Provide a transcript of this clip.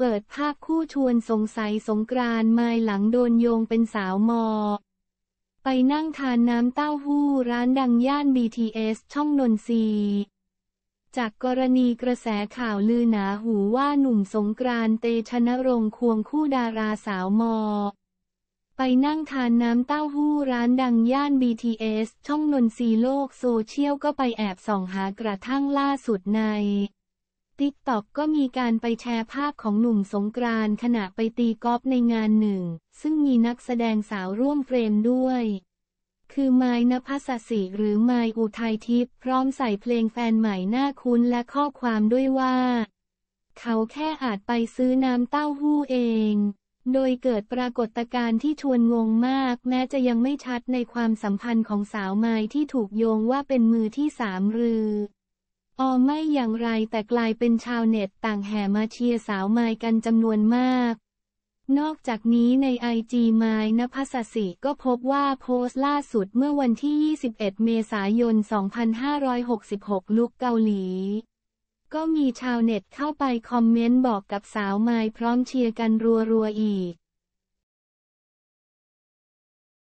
เปิดภาพคู่ชวนสงสัยสงกรานมายหลังโดนโยงเป็นสาวมอ ไปนั่งทานน้ำเต้าหู้ร้านดังย่าน BTS ช่องนนทรีจากกรณีกระแสข่าวลือหนาหูว่าหนุ่มสงกรานเตชนรงควงคู่ดาราสาวมอ ไปนั่งทานน้ำ เต้าหู้ร้านดังย่าน BTS ช่องนนทรีโลกโซเชียลก็ไปแอบส่องหากระทั่งล่าสุดในติ๊กต็อกก็มีการไปแชร์ภาพของหนุ่มสงกรานขณะไปตีกอล์ฟในงานหนึ่ง ซึ่งมีนักแสดงสาวร่วมเฟรมด้วย คือไมนภัสสิหรือไมอุทัยทิพย์พร้อมใส่เพลงแฟนใหม่หน้าคุ้นและข้อความด้วยว่า เขาแค่อาจไปซื้อน้ำเต้าหู้เอง โดยเกิดปรากฏการณ์ที่ชวนงงมากแม้จะยังไม่ชัดในความสัมพันธ์ของสาวไมที่ถูกโยงว่าเป็นมือที่สามรือออไม่อย่างไรแต่กลายเป็นชาวเน็ตต่างแห่มาเชียร์สาวไมายกันจำนวนมาก นอกจากนี้ในไอจีไมายนภัสสิก็พบว่าโพสต์ล่าสุดเมื่อวันที่ 21 เมษายน 2566 ลุกเกาหลี ก็มีชาวเน็ตเข้าไปคอมเมนต์บอกกับสาวไมายพร้อมเชียร์กันรัวๆอีก